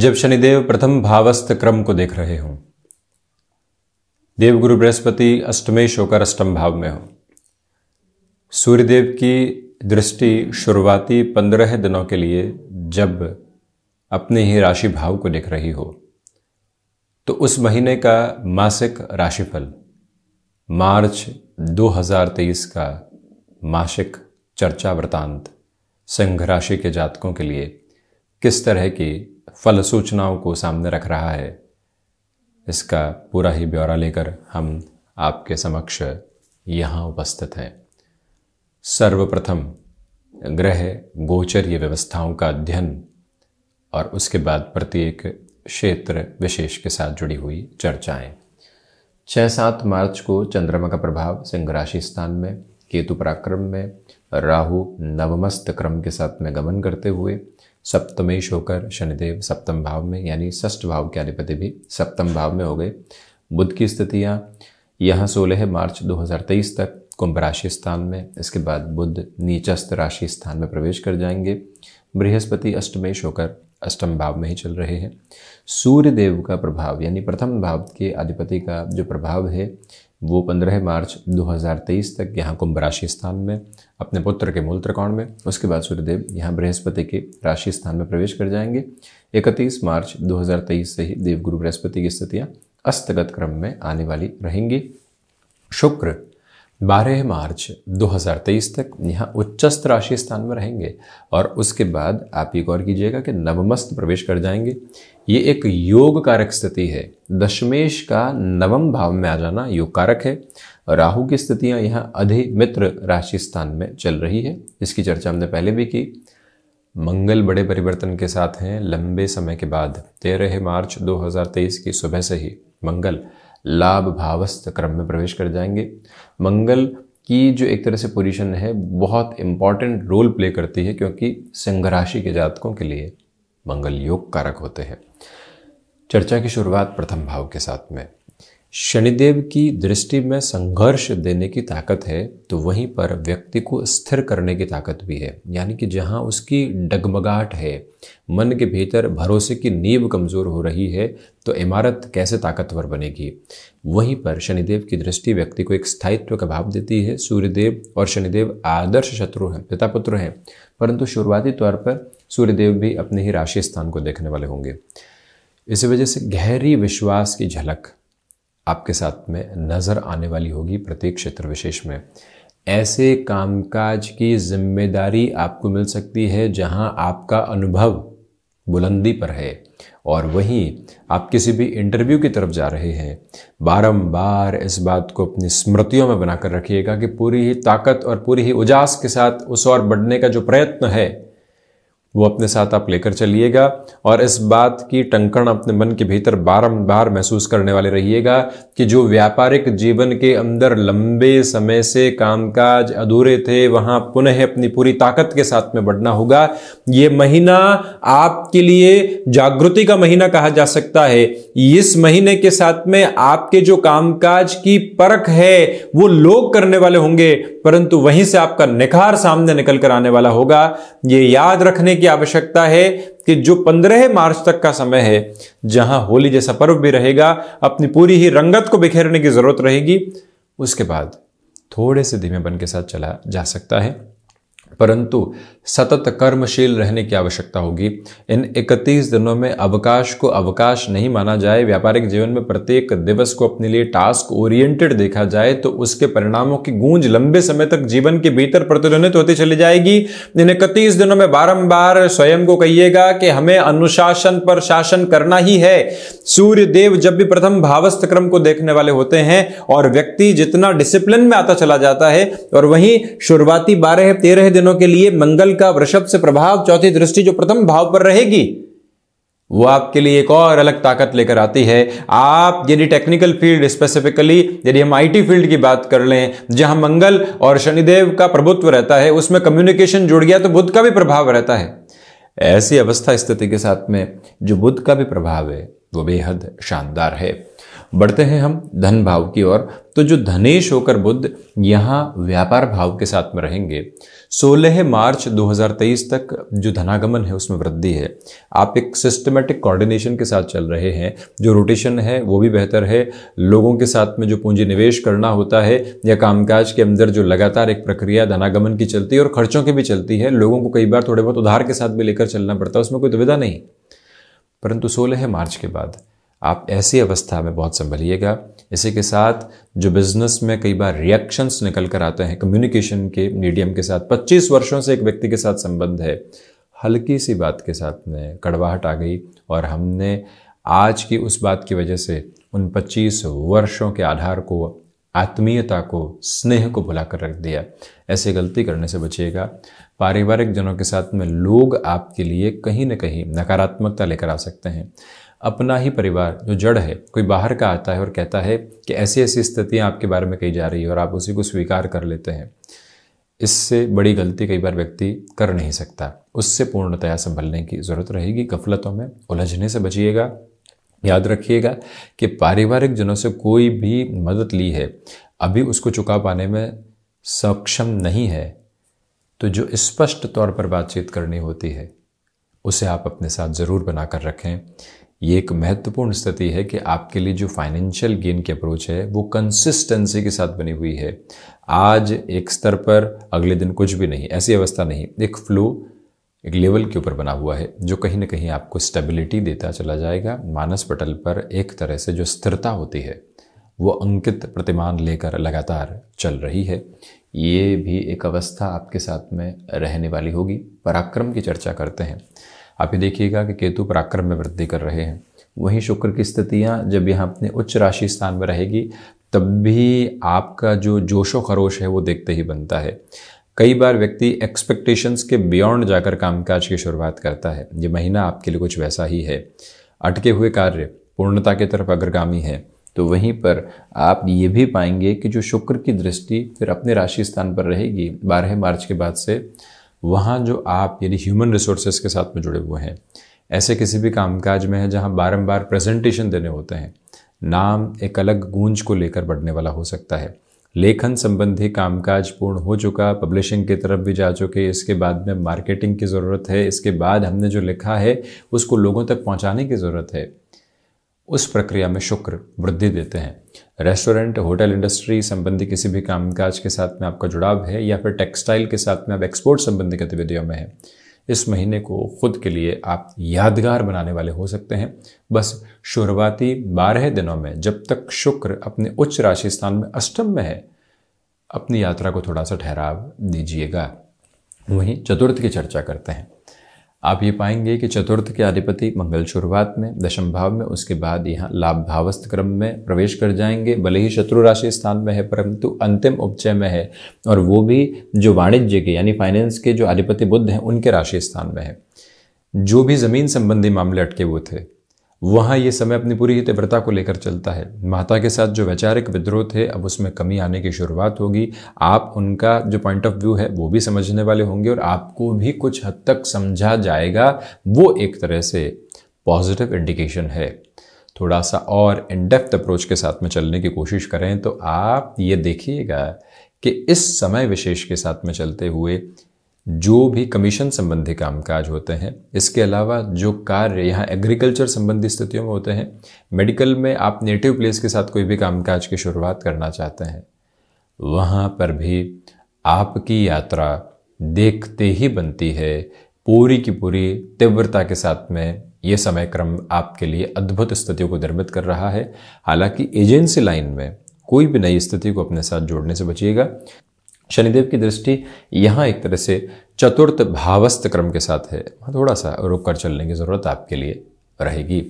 जब शनिदेव प्रथम भावस्थ क्रम को देख रहे हों देवगुरु बृहस्पति अष्टमेश होकर अष्टम भाव में हो सूर्यदेव की दृष्टि शुरुआती पंद्रह दिनों के लिए जब अपने ही राशि भाव को देख रही हो तो उस महीने का मासिक राशिफल मार्च 2023 का मासिक चर्चा वृतांत सिंह राशि के जातकों के लिए किस तरह की फल सूचनाओं को सामने रख रहा है इसका पूरा ही ब्यौरा लेकर हम आपके समक्ष यहाँ उपस्थित हैं सर्वप्रथम ग्रह ये व्यवस्थाओं का अध्ययन और उसके बाद प्रत्येक क्षेत्र विशेष के साथ जुड़ी हुई चर्चाएं छः सात मार्च को चंद्रमा का प्रभाव सिंह राशि स्थान में केतु पराक्रम में राहु नवमस्त क्रम के साथ में गमन करते हुए सप्तमेश होकर शनिदेव सप्तम भाव में यानी षष्ठ भाव के अधिपति भी सप्तम भाव में हो गए बुद्ध की स्थितियाँ यहाँ सोलह मार्च 2023 तक कुंभ राशि स्थान में इसके बाद बुद्ध नीचस्थ राशि स्थान में प्रवेश कर जाएंगे बृहस्पति अष्टमेश होकर अष्टम भाव में ही चल रहे हैं सूर्य देव का प्रभाव यानी प्रथम भाव के अधिपति का जो प्रभाव है वो 15 मार्च 2023 तक यहाँ कुंभ राशि स्थान में अपने पुत्र के मूल त्रिकोण में उसके बाद सूर्यदेव यहाँ बृहस्पति के राशि स्थान में प्रवेश कर जाएंगे इकतीस मार्च 2023 से ही देवगुरु बृहस्पति की स्थितियाँ अस्तगत क्रम में आने वाली रहेंगी शुक्र 12 मार्च 2023 तक यहाँ उच्चस्त राशि स्थान में रहेंगे और उसके बाद आप ये गौर कीजिएगा कि नवमस्त प्रवेश कर जाएंगे ये एक योग कारक स्थिति है दशमेश का नवम भाव में आ जाना योग कारक है राहु की स्थितियां यहाँ अधि मित्र राशि स्थान में चल रही है इसकी चर्चा हमने पहले भी की मंगल बड़े परिवर्तन के साथ हैं लंबे समय के बाद तेरह मार्च 2023 की सुबह से ही मंगल लाभ भावस्थ क्रम में प्रवेश कर जाएंगे मंगल की जो एक तरह से पोजीशन है बहुत इंपॉर्टेंट रोल प्ले करती है क्योंकि सिंह राशि के जातकों के लिए मंगल योग कारक होते हैं चर्चा की शुरुआत प्रथम भाव के साथ में शनिदेव की दृष्टि में संघर्ष देने की ताकत है तो वहीं पर व्यक्ति को स्थिर करने की ताकत भी है यानी कि जहाँ उसकी डगमगाहट है मन के भीतर भरोसे की नींव कमज़ोर हो रही है तो इमारत कैसे ताकतवर बनेगी वहीं पर शनिदेव की दृष्टि व्यक्ति को एक स्थायित्व का भाव देती है सूर्यदेव और शनिदेव आदर्श शत्रु हैं पिता पुत्र हैं परंतु शुरुआती तौर पर सूर्यदेव भी अपने ही राशि स्थान को देखने वाले होंगे इसी वजह से गहरी विश्वास की झलक आपके साथ में नज़र आने वाली होगी प्रत्येक क्षेत्र विशेष में ऐसे कामकाज की जिम्मेदारी आपको मिल सकती है जहां आपका अनुभव बुलंदी पर है और वहीं आप किसी भी इंटरव्यू की तरफ जा रहे हैं बारंबार इस बात को अपनी स्मृतियों में बनाकर रखिएगा कि पूरी ही ताकत और पूरी ही उजास के साथ उस और बढ़ने का जो प्रयत्न है वो अपने साथ आप लेकर चलिएगा और इस बात की टंकण अपने मन के भीतर बारंबार महसूस करने वाले रहिएगा कि जो व्यापारिक जीवन के अंदर लंबे समय से कामकाज अधूरे थे वहां पुनः अपनी पूरी ताकत के साथ में बढ़ना होगा ये महीना आपके लिए जागृति का महीना कहा जा सकता है इस महीने के साथ में आपके जो कामकाज की परख है वो लोग करने वाले होंगे परंतु वहीं से आपका निखार सामने निकल कर आने वाला होगा ये याद रखने की आवश्यकता है कि जो 15 मार्च तक का समय है जहां होली जैसा पर्व भी रहेगा अपनी पूरी ही रंगत को बिखेरने की जरूरत रहेगी उसके बाद थोड़े से धीमे बन के साथ चला जा सकता है परंतु सतत कर्मशील रहने की आवश्यकता होगी इन 31 दिनों में अवकाश को अवकाश नहीं माना जाए व्यापारिक जीवन में प्रत्येक दिवस को अपने लिए टास्क ओरिएंटेड देखा जाए तो उसके परिणामों की गूंज लंबे समय तक जीवन के भीतर प्रतिध्वनित होती चली जाएगी इन इकतीस दिनों में बारंबार स्वयं को कहिएगा कि हमें अनुशासन पर शासन करना ही है सूर्य देव जब भी प्रथम भावस्थ क्रम को देखने वाले होते हैं और व्यक्ति जितना डिसिप्लिन में आता चला जाता है और वहीं शुरुआती बारह तेरह दिन दिनों के लिए मंगल का वृषभ से प्रभाव चौथी दृष्टि जो प्रथम भाव पर रहेगी वो आपके लिए एक और अलग ताकत लेकर आती है आप यदि टेक्निकल फील्ड स्पेसिफिकली यदि हम आईटी फील्ड की बात कर लें जहां मंगल और शनिदेव का प्रभुत्व रहता है उसमें कम्युनिकेशन जुड़ गया तो बुद्ध का भी प्रभाव रहता है ऐसी अवस्था स्थिति के साथ में जो बुद्ध का भी प्रभाव है वो बेहद शानदार है बढ़ते हैं हम धन भाव की ओर तो जो धनेश होकर बुद्ध यहाँ व्यापार भाव के साथ में रहेंगे 16 मार्च 2023 तक जो धनागमन है उसमें वृद्धि है आप एक सिस्टमेटिक कोऑर्डिनेशन के साथ चल रहे हैं जो रोटेशन है वो भी बेहतर है लोगों के साथ में जो पूंजी निवेश करना होता है या कामकाज के अंदर जो लगातार एक प्रक्रिया धनागमन की चलती है और खर्चों की भी चलती है लोगों को कई बार थोड़े बहुत उधार के साथ भी लेकर चलना पड़ता है उसमें कोई दुविधा नहीं परंतु सोलह मार्च के बाद आप ऐसी अवस्था में बहुत संभलिएगा इसी के साथ जो बिजनेस में कई बार रिएक्शंस निकल कर आते हैं कम्युनिकेशन के मीडियम के साथ 25 वर्षों से एक व्यक्ति के साथ संबंध है हल्की सी बात के साथ में कड़वाहट आ गई और हमने आज की उस बात की वजह से उन 25 वर्षों के आधार को आत्मीयता को स्नेह को भुला कर रख दिया ऐसे गलती करने से बचिएगा पारिवारिक जनों के साथ में लोग आपके लिए कहीं ना कहीं नकारात्मकता लेकर आ सकते हैं अपना ही परिवार जो जड़ है कोई बाहर का आता है और कहता है कि ऐसी ऐसी स्थितियाँ आपके बारे में कही जा रही है और आप उसी को स्वीकार कर लेते हैं इससे बड़ी गलती कई बार व्यक्ति कर नहीं सकता उससे पूर्णतया संभलने की ज़रूरत रहेगी गफलतों में उलझने से बचिएगा याद रखिएगा कि पारिवारिक जनों से कोई भी मदद ली है अभी उसको चुका पाने में सक्षम नहीं है तो जो स्पष्ट तौर पर बातचीत करनी होती है उसे आप अपने साथ ज़रूर बनाकर रखें ये एक महत्वपूर्ण स्थिति है कि आपके लिए जो फाइनेंशियल गेन की अप्रोच है वो कंसिस्टेंसी के साथ बनी हुई है आज एक स्तर पर अगले दिन कुछ भी नहीं ऐसी अवस्था नहीं एक फ्लो एक लेवल के ऊपर बना हुआ है जो कहीं ना कहीं आपको स्टेबिलिटी देता चला जाएगा मानस पटल पर एक तरह से जो स्थिरता होती है वो अंकित प्रतिमान लेकर लगातार चल रही है ये भी एक अवस्था आपके साथ में रहने वाली होगी पराक्रम की चर्चा करते हैं आप ये देखिएगा कि केतु पराक्रम में वृद्धि कर रहे हैं वहीं शुक्र की स्थितियाँ जब यहाँ अपने उच्च राशि स्थान में रहेगी तब भी आपका जो जोशो खरोश है वो देखते ही बनता है कई बार व्यक्ति एक्सपेक्टेशंस के बियॉन्ड जाकर कामकाज की शुरुआत करता है ये महीना आपके लिए कुछ वैसा ही है अटके हुए कार्य पूर्णता की तरफ अग्रगामी है तो वहीं पर आप ये भी पाएंगे कि जो शुक्र की दृष्टि फिर अपने राशि स्थान पर रहेगी बारह मार्च के बाद से वहाँ जो आप यानी ह्यूमन रिसोर्सेज के साथ में जुड़े हुए हैं ऐसे किसी भी कामकाज में है जहाँ बारम्बार प्रेजेंटेशन देने होते हैं नाम एक अलग गूंज को लेकर बढ़ने वाला हो सकता है लेखन संबंधी कामकाज पूर्ण हो चुका पब्लिशिंग की तरफ भी जा चुके इसके बाद में मार्केटिंग की ज़रूरत है इसके बाद हमने जो लिखा है उसको लोगों तक पहुंचाने की ज़रूरत है उस प्रक्रिया में शुक्र वृद्धि देते हैं रेस्टोरेंट होटल इंडस्ट्री संबंधी किसी भी कामकाज के साथ में आपका जुड़ाव है या फिर टेक्सटाइल के साथ में आप एक्सपोर्ट संबंधी गतिविधियों में हैं इस महीने को खुद के लिए आप यादगार बनाने वाले हो सकते हैं बस शुरुआती बारह दिनों में जब तक शुक्र अपने उच्च राशि स्थान में अष्टम में है अपनी यात्रा को थोड़ा सा ठहराव दीजिएगा वहीं चतुर्थ की चर्चा करते हैं आप ये पाएंगे कि चतुर्थ के अधिपति मंगल शुरुआत में दशम भाव में उसके बाद यहाँ लाभ भावस्थ क्रम में प्रवेश कर जाएंगे भले ही शत्रु राशि स्थान में है परंतु अंतिम उपचय में है और वो भी जो वाणिज्य के यानी फाइनेंस के जो अधिपति बुद्ध हैं उनके राशि स्थान में है जो भी ज़मीन संबंधी मामले अटके हुए थे वहाँ ये समय अपनी पूरी तीव्रता को लेकर चलता है माता के साथ जो वैचारिक विद्रोह थे अब उसमें कमी आने की शुरुआत होगी आप उनका जो पॉइंट ऑफ व्यू है वो भी समझने वाले होंगे और आपको भी कुछ हद तक समझा जाएगा वो एक तरह से पॉजिटिव इंडिकेशन है थोड़ा सा और इनडेप्थ अप्रोच के साथ में चलने की कोशिश करें तो आप ये देखिएगा कि इस समय विशेष के साथ में चलते हुए जो भी कमीशन संबंधी कामकाज होते हैं इसके अलावा जो कार्य यहाँ एग्रीकल्चर संबंधी स्थितियों में होते हैं मेडिकल में आप नेटिव प्लेस के साथ कोई भी कामकाज की शुरुआत करना चाहते हैं वहाँ पर भी आपकी यात्रा देखते ही बनती है पूरी की पूरी तीव्रता के साथ में ये समय क्रम आपके लिए अद्भुत स्थितियों को निर्मित कर रहा है हालांकि एजेंसी लाइन में कोई भी नई स्थिति को अपने साथ जोड़ने से बचिएगा शनिदेव की दृष्टि यहाँ एक तरह से चतुर्थ भावस्थ क्रम के साथ है थोड़ा सा रुक कर चलने की ज़रूरत आपके लिए रहेगी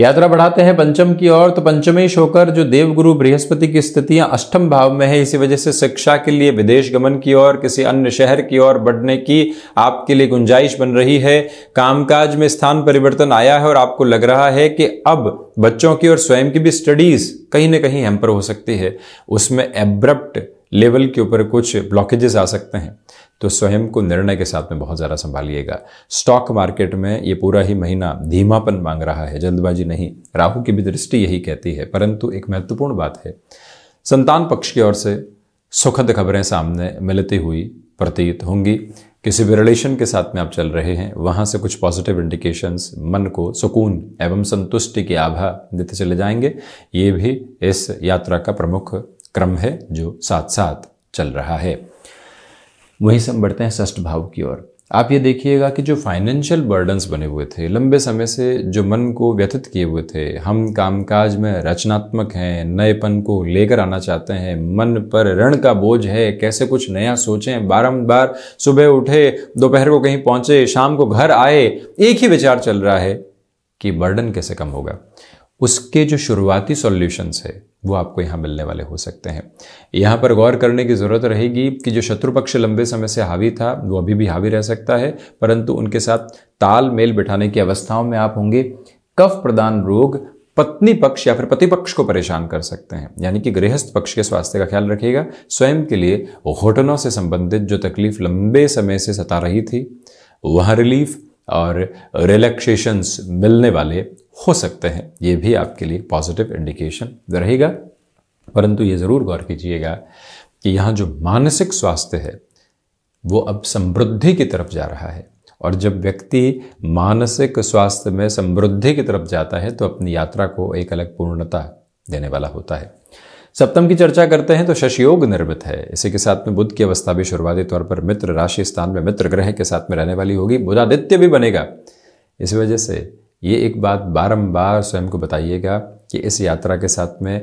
यात्रा बढ़ाते हैं पंचम की ओर तो पंचमेश होकर जो देवगुरु बृहस्पति की स्थितियां अष्टम भाव में है इसी वजह से शिक्षा के लिए विदेश गमन की ओर किसी अन्य शहर की ओर बढ़ने की आपके लिए गुंजाइश बन रही है कामकाज में स्थान परिवर्तन आया है और आपको लग रहा है कि अब बच्चों की और स्वयं की भी स्टडीज कहीं ना कहीं हेम्पर हो सकती है उसमें एब्रप्ट लेवल के ऊपर कुछ ब्लॉकेजेस आ सकते हैं तो स्वयं को निर्णय के साथ में बहुत ज़्यादा संभालिएगा स्टॉक मार्केट में ये पूरा ही महीना धीमापन मांग रहा है जल्दबाजी नहीं राहु की भी दृष्टि यही कहती है परंतु एक महत्वपूर्ण बात है संतान पक्ष की ओर से सुखद खबरें सामने मिलती हुई प्रतीत होंगी किसी भी रिलेशन के साथ में आप चल रहे हैं वहाँ से कुछ पॉजिटिव इंडिकेशंस मन को सुकून एवं संतुष्टि की आभा देते चले जाएंगे ये भी इस यात्रा का प्रमुख क्रम है जो साथ साथ चल रहा है वहीं से हम बढ़ते हैं षष्ठ भाव की ओर आप ये देखिएगा कि जो फाइनेंशियल बर्डन्स बने हुए थे लंबे समय से जो मन को व्यथित किए हुए थे हम कामकाज में रचनात्मक हैं नएपन को लेकर आना चाहते हैं मन पर ऋण का बोझ है कैसे कुछ नया सोचें बारंबार सुबह उठे दोपहर को कहीं पहुंचे शाम को घर आए एक ही विचार चल रहा है कि बर्डन कैसे कम होगा उसके जो शुरुआती सॉल्यूशंस है वो आपको यहाँ मिलने वाले हो सकते हैं यहाँ पर गौर करने की ज़रूरत रहेगी कि जो शत्रु पक्ष लंबे समय से हावी था वो अभी भी हावी रह सकता है परंतु उनके साथ तालमेल बिठाने की अवस्थाओं में आप होंगे कफ प्रदान रोग पत्नी पक्ष या फिर पति पक्ष को परेशान कर सकते हैं यानी कि गृहस्थ पक्ष के स्वास्थ्य का ख्याल रखिएगा स्वयं के लिए घोटनों से संबंधित जो तकलीफ लंबे समय से सता रही थी वह रिलीफ और रिलैक्सेशंस मिलने वाले हो सकते हैं ये भी आपके लिए पॉजिटिव इंडिकेशन रहेगा परंतु ये ज़रूर गौर कीजिएगा कि यहाँ जो मानसिक स्वास्थ्य है वो अब समृद्धि की तरफ जा रहा है और जब व्यक्ति मानसिक स्वास्थ्य में समृद्धि की तरफ जाता है तो अपनी यात्रा को एक अलग पूर्णता देने वाला होता है सप्तम की चर्चा करते हैं तो शशयोग निर्मित है इसी के साथ में बुद्ध की अवस्था भी शुरुआती तौर पर मित्र राशि स्थान में मित्र ग्रह के साथ में रहने वाली होगी बुधादित्य भी बनेगा इस वजह से ये एक बात बारंबार स्वयं को बताइएगा कि इस यात्रा के साथ में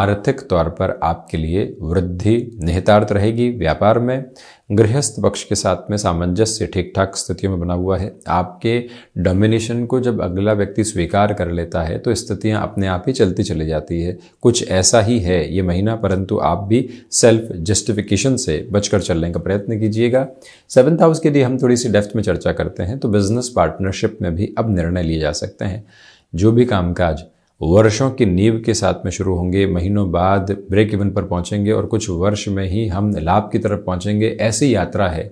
आर्थिक तौर पर आपके लिए वृद्धि निहितार्थ रहेगी व्यापार में गृहस्थ पक्ष के साथ में सामंजस्य ठीक ठाक स्थितियों में बना हुआ है आपके डोमिनेशन को जब अगला व्यक्ति स्वीकार कर लेता है तो स्थितियां अपने आप ही चलती चली जाती है कुछ ऐसा ही है ये महीना परंतु आप भी सेल्फ जस्टिफिकेशन से बचकर चलने का प्रयत्न कीजिएगा सेवन्थ हाउस के लिए हम थोड़ी सी डेफ्थ में चर्चा करते हैं तो बिजनेस पार्टनरशिप में भी अब निर्णय लिए जा सकते हैं जो भी कामकाज वर्षों की नींव के साथ में शुरू होंगे महीनों बाद ब्रेक इवन पर पहुंचेंगे और कुछ वर्ष में ही हम लाभ की तरफ पहुंचेंगे ऐसी यात्रा है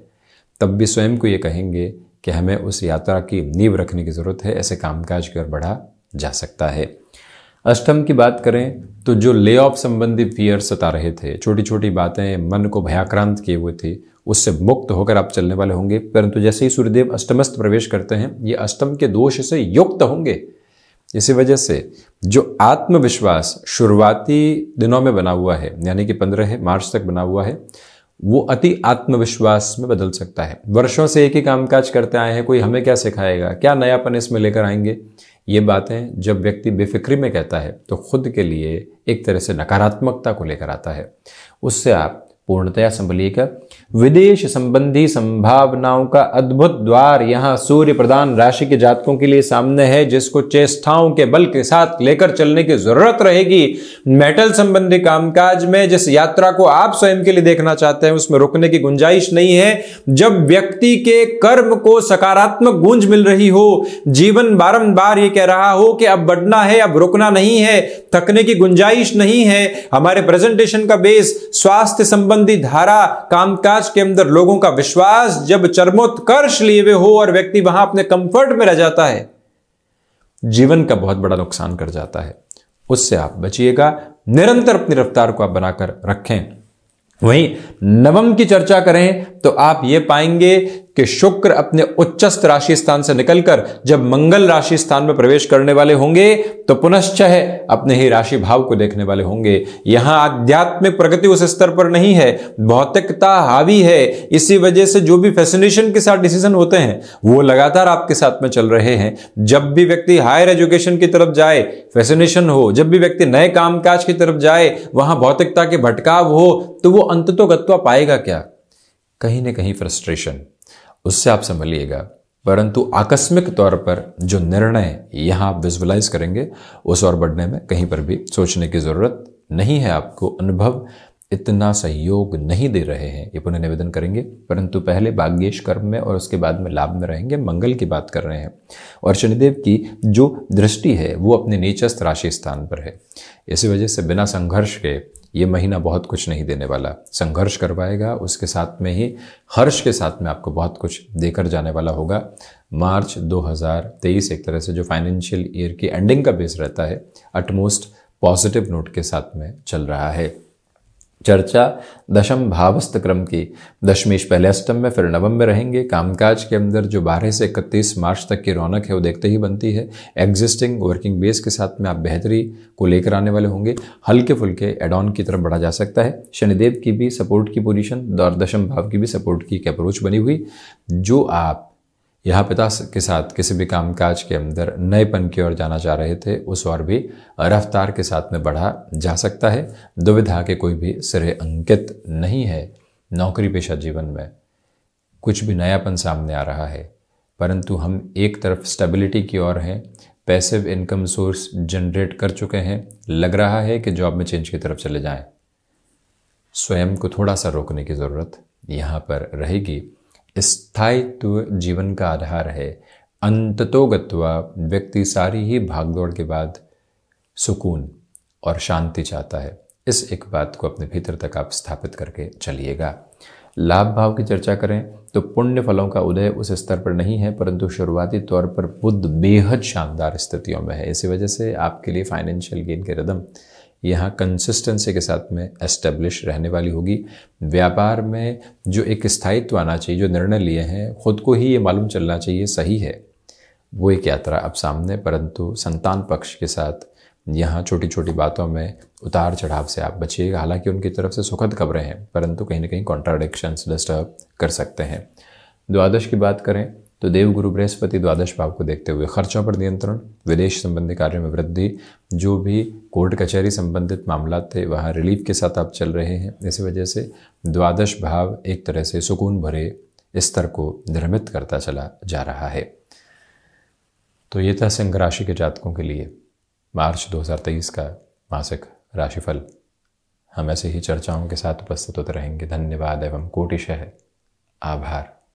तब भी स्वयं को ये कहेंगे कि हमें उस यात्रा की नींव रखने की ज़रूरत है ऐसे कामकाज की ओर बढ़ा जा सकता है अष्टम की बात करें तो जो ले ऑफ संबंधी फियर सता रहे थे छोटी छोटी बातें मन को भयाक्रांत किए हुए थे उससे मुक्त होकर आप चलने वाले होंगे परंतु जैसे ही सूर्यदेव अष्टमस्त प्रवेश करते हैं ये अष्टम के दोष से युक्त होंगे इसी वजह से जो आत्मविश्वास शुरुआती दिनों में बना हुआ है यानी कि पंद्रह मार्च तक बना हुआ है वो अति आत्मविश्वास में बदल सकता है वर्षों से एक ही कामकाज करते आए हैं कोई हमें क्या सिखाएगा क्या नयापन इसमें लेकर आएंगे ये बातें जब व्यक्ति बेफिक्री में कहता है तो खुद के लिए एक तरह से नकारात्मकता को लेकर आता है उससे आप पूर्णतया संभलिएगा विदेश संबंधी संभावनाओं का अद्भुत द्वार यहां सूर्य प्रदान राशि के जातकों के लिए सामने है जिसको चेष्टाओं के बल के साथ लेकर चलने की जरूरत रहेगी मेटल संबंधी कामकाज में जिस यात्रा को आप स्वयं के लिए देखना चाहते हैं उसमें रुकने की गुंजाइश नहीं है जब व्यक्ति के कर्म को सकारात्मक गूंज मिल रही हो जीवन बारम्बार ये कह रहा हो कि अब बढ़ना है अब रुकना नहीं है थकने की गुंजाइश नहीं है हमारे प्रेजेंटेशन का बेस स्वास्थ्य संबंध संबंधी धारा कामकाज के अंदर लोगों का विश्वास जब चरमोत्कर्ष लिए हुए हो और व्यक्ति वहां अपने कंफर्ट में रह जाता है जीवन का बहुत बड़ा नुकसान कर जाता है उससे आप बचिएगा निरंतर अपनी रफ्तार को आप बनाकर रखें वहीं नवम की चर्चा करें तो आप ये पाएंगे कि शुक्र अपने उच्चस्त राशि स्थान से निकलकर जब मंगल राशि स्थान में प्रवेश करने वाले होंगे तो पुनश्चह अपने ही राशि भाव को देखने वाले होंगे यहां आध्यात्मिक प्रगति उस स्तर पर नहीं है भौतिकता हावी है इसी वजह से जो भी फैसिनेशन के साथ डिसीजन होते हैं वो लगातार आपके साथ में चल रहे हैं जब भी व्यक्ति हायर एजुकेशन की तरफ जाए फैसिनेशन हो जब भी व्यक्ति नए कामकाज की तरफ जाए वहां भौतिकता के भटकाव हो तो वो अंततोगत्वा पाएगा क्या कहीं ना कहीं फ्रस्ट्रेशन उससे आप संभलिएगा परंतु आकस्मिक तौर पर जो निर्णय यहाँ आप विजुअलाइज करेंगे उस और बढ़ने में कहीं पर भी सोचने की ज़रूरत नहीं है आपको अनुभव इतना सहयोग नहीं दे रहे हैं ये पुनः निवेदन करेंगे परंतु पहले बाग्येश कर्म में और उसके बाद में लाभ में रहेंगे मंगल की बात कर रहे हैं और शनिदेव की जो दृष्टि है वो अपने नीचस्थ राशि स्थान पर है इसी वजह से बिना संघर्ष के ये महीना बहुत कुछ नहीं देने वाला संघर्ष करवाएगा उसके साथ में ही हर्ष के साथ में आपको बहुत कुछ देकर जाने वाला होगा मार्च 2023 एक तरह से जो फाइनेंशियल ईयर की एंडिंग का बेस रहता है अटमोस्ट पॉजिटिव नोट के साथ में चल रहा है चर्चा दशम भावस्त क्रम की दशमेश पहले अष्टम में फिर नवम में रहेंगे कामकाज के अंदर जो 12 से 31 मार्च तक की रौनक है वो देखते ही बनती है एग्जिस्टिंग वर्किंग बेस के साथ में आप बेहतरी को लेकर आने वाले होंगे हल्के फुल्के एडॉन की तरफ बढ़ा जा सकता है शनिदेव की भी सपोर्ट की पोजिशन और दशम भाव की भी सपोर्ट की एक अप्रोच बनी हुई जो आप यहाँ पिता के साथ किसी भी कामकाज के अंदर नएपन की ओर जाना चाह रहे थे उस ओर भी रफ्तार के साथ में बढ़ा जा सकता है दुविधा के कोई भी सिरे अंकित नहीं है नौकरी पेशा जीवन में कुछ भी नयापन सामने आ रहा है परंतु हम एक तरफ स्टेबिलिटी की ओर हैं पैसिव इनकम सोर्स जनरेट कर चुके हैं लग रहा है कि जॉब में चेंज की तरफ चले जाएं स्वयं को थोड़ा सा रोकने की ज़रूरत यहाँ पर रहेगी स्थायित्व जीवन का आधार है अंततोगत्वा व्यक्ति सारी ही भागदौड़ के बाद सुकून और शांति चाहता है इस एक बात को अपने भीतर तक आप स्थापित करके चलिएगा लाभ भाव की चर्चा करें तो पुण्य फलों का उदय उस स्तर पर नहीं है परंतु शुरुआती तौर पर बुद्ध बेहद शानदार स्थितियों में है इसी वजह से आपके लिए फाइनेंशियल गेन के रदम यहाँ कंसिस्टेंसी के साथ में एस्टेब्लिश रहने वाली होगी व्यापार में जो एक स्थायित्व आना चाहिए जो निर्णय लिए हैं खुद को ही ये मालूम चलना चाहिए सही है वो एक यात्रा अब सामने परंतु संतान पक्ष के साथ यहाँ छोटी छोटी बातों में उतार चढ़ाव से आप बचिएगा हालांकि उनकी तरफ से सुखद खबरें हैं परंतु कहीं ना कहीं कॉन्ट्राडिक्शंस डिस्टर्ब कर सकते हैं द्वादश की बात करें तो देवगुरु बृहस्पति द्वादश भाव को देखते हुए खर्चों पर नियंत्रण विदेश संबंधी कार्यों में वृद्धि जो भी कोर्ट कचहरी संबंधित मामला थे वहाँ रिलीफ के साथ आप चल रहे हैं इसी वजह से द्वादश भाव एक तरह से सुकून भरे स्तर को निर्मित करता चला जा रहा है तो ये था सिंह राशि के जातकों के लिए मार्च 2023 का मासिक राशिफल हम ऐसे ही चर्चाओं के साथ उपस्थित होते रहेंगे धन्यवाद एवं कोटिशह आभार